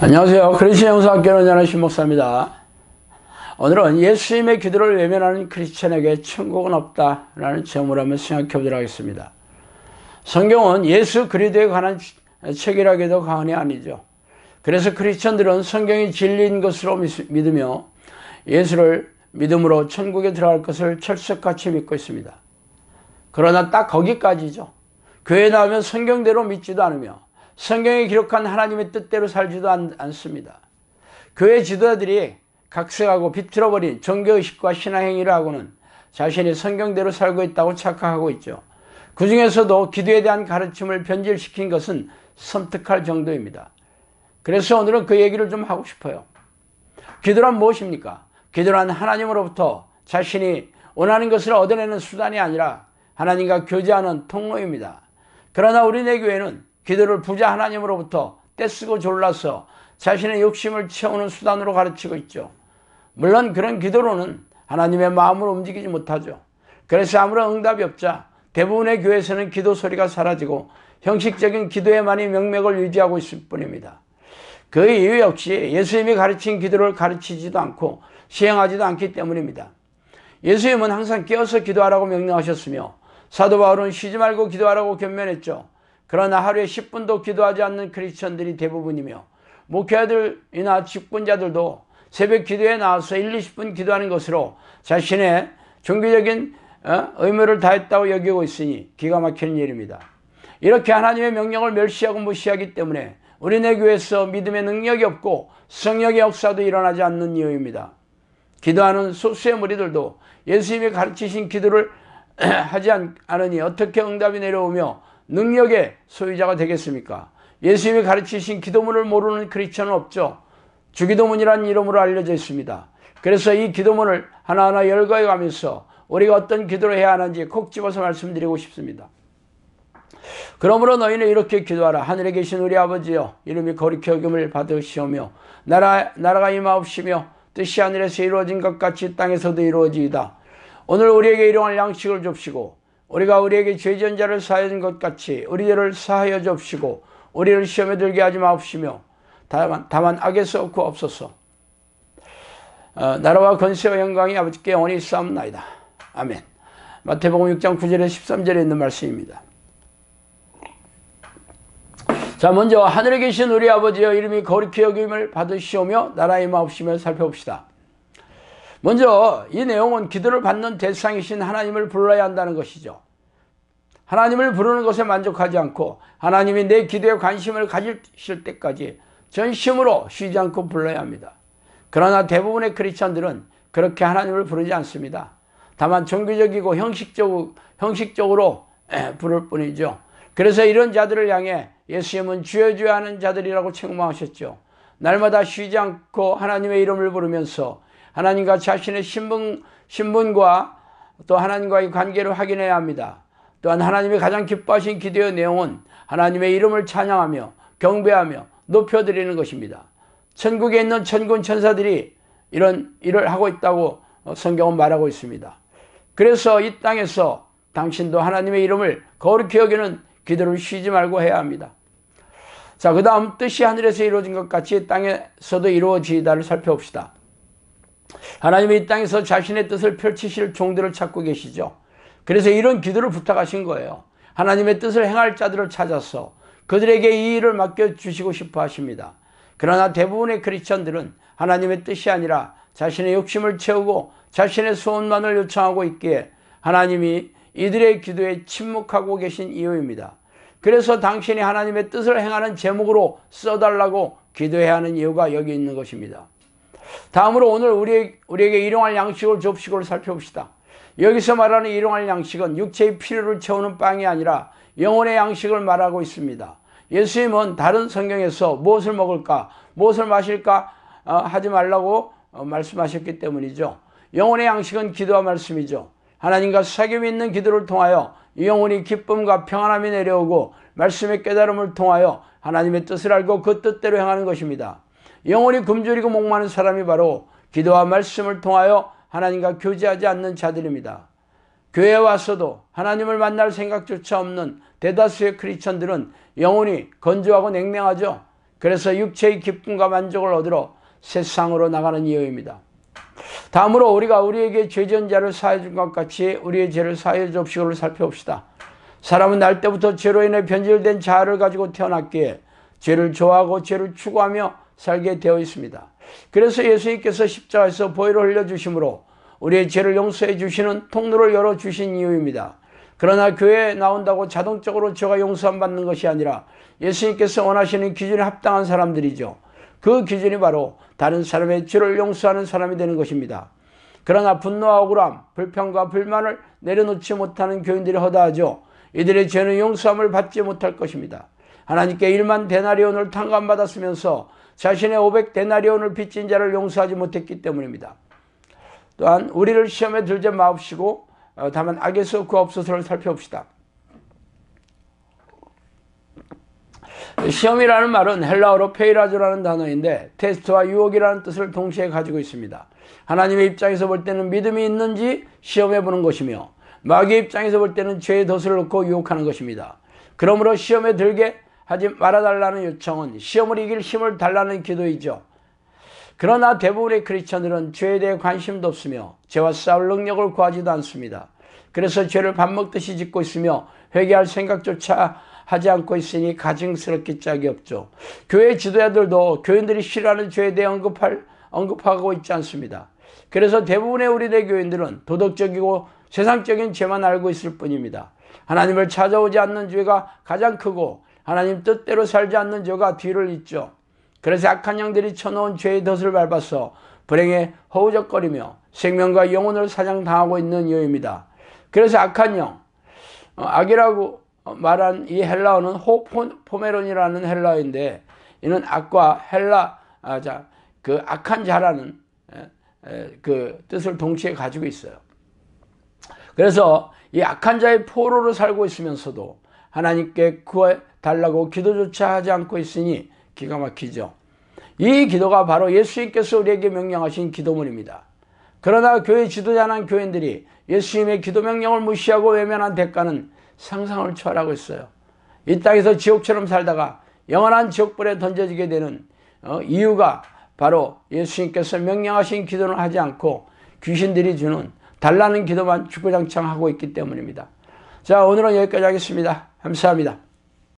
안녕하세요. 크리스 영사학교는 연하신 목사입니다. 오늘은 예수님의 기도를 외면하는 크리스천에게 천국은 없다라는 제목을 한번 생각해 보도록 하겠습니다. 성경은 예수 그리도에 관한 책이라기도 과언이 아니죠. 그래서 크리스천들은 성경이 진리인 것으로 믿으며 예수를 믿음으로 천국에 들어갈 것을 철석같이 믿고 있습니다. 그러나 딱 거기까지죠. 교회 나오면 성경대로 믿지도 않으며 성경에 기록한 하나님의 뜻대로 살지도 않, 않습니다. 교회 지도자들이 각색하고 비틀어버린 종교의식과 신앙행위를 하고는 자신이 성경대로 살고 있다고 착각하고 있죠. 그 중에서도 기도에 대한 가르침을 변질시킨 것은 섬뜩할 정도입니다. 그래서 오늘은 그 얘기를 좀 하고 싶어요. 기도란 무엇입니까? 기도란 하나님으로부터 자신이 원하는 것을 얻어내는 수단이 아니라 하나님과 교제하는 통로입니다. 그러나 우리 내 교회는 기도를 부자 하나님으로부터 떼쓰고 졸라서 자신의 욕심을 채우는 수단으로 가르치고 있죠. 물론 그런 기도로는 하나님의 마음을 움직이지 못하죠. 그래서 아무런 응답이 없자 대부분의 교회에서는 기도 소리가 사라지고 형식적인 기도에만이 명맥을 유지하고 있을 뿐입니다. 그 이유 역시 예수님이 가르친 기도를 가르치지도 않고 시행하지도 않기 때문입니다. 예수님은 항상 깨어서 기도하라고 명령하셨으며 사도 바울은 쉬지 말고 기도하라고 견면했죠. 그러나 하루에 10분도 기도하지 않는 크리스천들이 대부분이며 목회자들이나 직분자들도 새벽 기도에 나와서 1, 20분 기도하는 것으로 자신의 종교적인 어, 의무를 다했다고 여기고 있으니 기가 막히는 일입니다. 이렇게 하나님의 명령을 멸시하고 무시하기 때문에 우리네 교회에서 믿음의 능력이 없고 성령의 역사도 일어나지 않는 이유입니다. 기도하는 소수의 무리들도 예수님이 가르치신 기도를 하지 않으니 어떻게 응답이 내려오며 능력의 소유자가 되겠습니까? 예수님이 가르치신 기도문을 모르는 크리스천은 없죠. 주기도문이란 이름으로 알려져 있습니다. 그래서 이 기도문을 하나하나 열거해 가면서 우리가 어떤 기도를 해야 하는지 콕 집어서 말씀드리고 싶습니다. 그러므로 너희는 이렇게 기도하라. 하늘에 계신 우리 아버지여, 이름이 거룩히 여김을 받으시오며, 나라, 나라가 임하옵시며, 뜻이 하늘에서 이루어진 것 같이 땅에서도 이루어지이다. 오늘 우리에게 일용할 양식을 줍시고, 우리가 우리에게 죄전 자를 사하는 것 같이 우리 죄를 사하여 주옵시고 우리를 시험에 들게 하지 마옵시며 다만, 다만 악에서 구하옵서 어, 나라와 권세와 영광이 아버지께 원히 있나이다 아멘 마태복음 6장 9절에 13절에 있는 말씀입니다 자 먼저 하늘에 계신 우리 아버지여 이름이 거룩히 여김을 받으시오며 나라의 마옵심을 살펴봅시다 먼저 이 내용은 기도를 받는 대상이신 하나님을 불러야 한다는 것이죠. 하나님을 부르는 것에 만족하지 않고 하나님이 내 기도에 관심을 가지실 때까지 전심으로 쉬지 않고 불러야 합니다. 그러나 대부분의 크리스천들은 그렇게 하나님을 부르지 않습니다. 다만 종교적이고 형식적, 형식적으로 부를 뿐이죠. 그래서 이런 자들을 향해 예수님은 주여 주여 하는 자들이라고 책망하셨죠. 날마다 쉬지 않고 하나님의 이름을 부르면서 하나님과 자신의 신분, 신분과 또 하나님과의 관계를 확인해야 합니다. 또한 하나님이 가장 기뻐하신 기도의 내용은 하나님의 이름을 찬양하며 경배하며 높여드리는 것입니다. 천국에 있는 천군 천사들이 이런 일을 하고 있다고 성경은 말하고 있습니다. 그래서 이 땅에서 당신도 하나님의 이름을 거룩히 여기는 기도를 쉬지 말고 해야 합니다. 자, 그 다음 뜻이 하늘에서 이루어진 것 같이 땅에서도 이루어지다를 살펴봅시다. 하나님이 이 땅에서 자신의 뜻을 펼치실 종들을 찾고 계시죠. 그래서 이런 기도를 부탁하신 거예요. 하나님의 뜻을 행할 자들을 찾아서 그들에게 이 일을 맡겨주시고 싶어 하십니다. 그러나 대부분의 크리스천들은 하나님의 뜻이 아니라 자신의 욕심을 채우고 자신의 소원만을 요청하고 있기에 하나님이 이들의 기도에 침묵하고 계신 이유입니다. 그래서 당신이 하나님의 뜻을 행하는 제목으로 써달라고 기도해야 하는 이유가 여기 있는 것입니다. 다음으로 오늘 우리, 우리에게 일용할 양식을 접시고로 살펴봅시다. 여기서 말하는 일용할 양식은 육체의 필요를 채우는 빵이 아니라 영혼의 양식을 말하고 있습니다. 예수님은 다른 성경에서 무엇을 먹을까, 무엇을 마실까 어, 하지 말라고 어, 말씀하셨기 때문이죠. 영혼의 양식은 기도와 말씀이죠. 하나님과 사귐이 있는 기도를 통하여 영혼이 기쁨과 평안함이 내려오고 말씀의 깨달음을 통하여 하나님의 뜻을 알고 그 뜻대로 행하는 것입니다. 영원히 굶주리고 목마른 사람이 바로 기도와 말씀을 통하여 하나님과 교제하지 않는 자들입니다. 교회에 와서도 하나님을 만날 생각조차 없는 대다수의 크리스천들은 영혼이 건조하고 냉랭하죠. 그래서 육체의 기쁨과 만족을 얻으러 세상으로 나가는 이유입니다. 다음으로 우리가 우리에게 죄전자를 사해준 것 같이 우리의 죄를 사해 주시고를 살펴봅시다. 사람은 날 때부터 죄로 인해 변질된 자아를 가지고 태어났기에 죄를 좋아하고 죄를 추구하며 살게 되어 있습니다. 그래서 예수님께서 십자가에서 보혈을 흘려주심으로 우리의 죄를 용서해 주시는 통로를 열어주신 이유입니다. 그러나 교회에 나온다고 자동적으로 죄가 용서함 받는 것이 아니라 예수님께서 원하시는 기준에 합당한 사람들이죠. 그 기준이 바로 다른 사람의 죄를 용서하는 사람이 되는 것입니다. 그러나 분노와 억울함, 불평과 불만을 내려놓지 못하는 교인들이 허다하죠. 이들의 죄는 용서함을 받지 못할 것입니다. 하나님께 일만 대나리온을 탕감받았으면서 자신의 500데나리온을 빚진 자를 용서하지 못했기 때문입니다. 또한 우리를 시험에 들지 마옵시고 어, 다만 악에서 구하소서를 그 살펴봅시다. 시험이라는 말은 헬라어로 페이라조라는 단어인데 테스트와 유혹이라는 뜻을 동시에 가지고 있습니다. 하나님의 입장에서 볼 때는 믿음이 있는지 시험해 보는 것이며 마귀의 입장에서 볼 때는 죄의 덫을 놓고 유혹하는 것입니다. 그러므로 시험에 들게 하지 말아달라는 요청은 시험을 이길 힘을 달라는 기도이죠. 그러나 대부분의 크리스천들은 죄에 대해 관심도 없으며 죄와 싸울 능력을 구하지도 않습니다. 그래서 죄를 밥 먹듯이 짓고 있으며 회개할 생각조차 하지 않고 있으니 가증스럽기 짝이 없죠. 교회 지도자들도 교인들이 싫어하는 죄에 대해 언급할, 언급하고 있지 않습니다. 그래서 대부분의 우리들 교인들은 도덕적이고 세상적인 죄만 알고 있을 뿐입니다. 하나님을 찾아오지 않는 죄가 가장 크고 하나님 뜻대로 살지 않는 저가 뒤를 잇죠. 그래서 악한 영들이 쳐놓은 죄의 덫을 밟아서 불행에 허우적거리며 생명과 영혼을 사냥당하고 있는 이입니다 그래서 악한 영, 어, 악이라고 어, 말한 이 헬라어는 호포메론이라는 헬라어인데 이는 악과 헬라 아, 자, 그 악한 자라는 그 뜻을 동시에 가지고 있어요. 그래서 이 악한 자의 포로로 살고 있으면서도 하나님께 구하, 달라고 기도조차 하지 않고 있으니 기가 막히죠. 이 기도가 바로 예수님께서 우리에게 명령하신 기도문입니다. 그러나 교회 지도자나 교인들이 예수님의 기도 명령을 무시하고 외면한 대가는 상상을 초월하고 있어요. 이 땅에서 지옥처럼 살다가 영원한 지옥불에 던져지게 되는 어, 이유가 바로 예수님께서 명령하신 기도를 하지 않고 귀신들이 주는 달라는 기도만 주구장창 하고 있기 때문입니다. 자, 오늘은 여기까지 하겠습니다. 감사합니다.